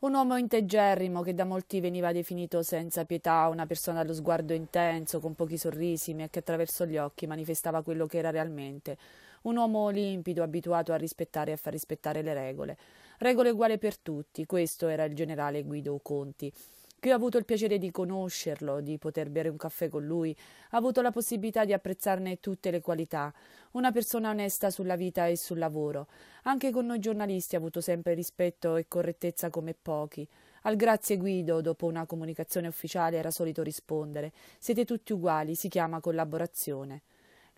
Un uomo integerrimo che da molti veniva definito senza pietà, una persona allo sguardo intenso, con pochi sorrisi, ma che attraverso gli occhi manifestava quello che era realmente. Un uomo limpido, abituato a rispettare e a far rispettare le regole. Regole uguali per tutti, questo era il generale Guido Conti che ho avuto il piacere di conoscerlo, di poter bere un caffè con lui, ha avuto la possibilità di apprezzarne tutte le qualità. Una persona onesta sulla vita e sul lavoro. Anche con noi giornalisti ha avuto sempre rispetto e correttezza come pochi. Al grazie Guido, dopo una comunicazione ufficiale, era solito rispondere: Siete tutti uguali, si chiama collaborazione.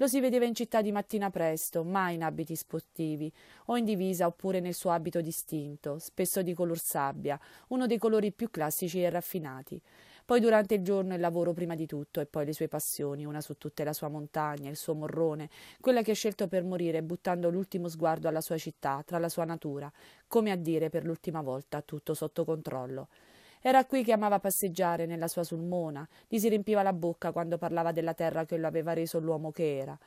Lo si vedeva in città di mattina presto, mai in abiti sportivi, o in divisa oppure nel suo abito distinto, spesso di color sabbia, uno dei colori più classici e raffinati. Poi durante il giorno il lavoro prima di tutto e poi le sue passioni, una su tutte la sua montagna, il suo morrone, quella che ha scelto per morire buttando l'ultimo sguardo alla sua città, tra la sua natura, come a dire per l'ultima volta tutto sotto controllo. Era qui che amava passeggiare nella sua sulmona, gli si riempiva la bocca quando parlava della terra che lo aveva reso l'uomo che era.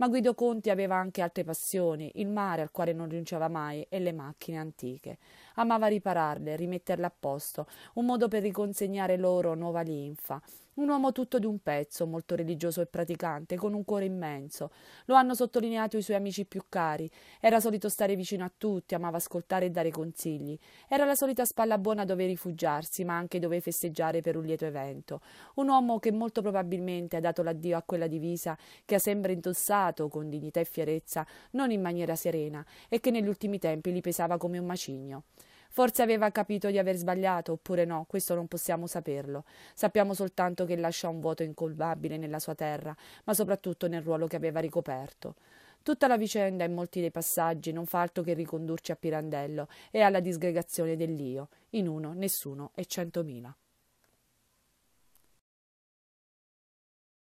Ma Guido Conti aveva anche altre passioni, il mare al quale non rinunciava mai e le macchine antiche. Amava ripararle, rimetterle a posto, un modo per riconsegnare loro nuova linfa. Un uomo tutto di un pezzo, molto religioso e praticante, con un cuore immenso. Lo hanno sottolineato i suoi amici più cari. Era solito stare vicino a tutti, amava ascoltare e dare consigli. Era la solita spalla buona dove rifugiarsi, ma anche dove festeggiare per un lieto evento. Un uomo che molto probabilmente ha dato l'addio a quella divisa che ha sempre indossato affrontato con dignità e fierezza, non in maniera serena, e che negli ultimi tempi gli pesava come un macigno. Forse aveva capito di aver sbagliato, oppure no, questo non possiamo saperlo. Sappiamo soltanto che lasciò un vuoto incolmabile nella sua terra, ma soprattutto nel ruolo che aveva ricoperto. Tutta la vicenda e molti dei passaggi non fa altro che ricondurci a Pirandello e alla disgregazione dell'io. In uno, nessuno e centomila.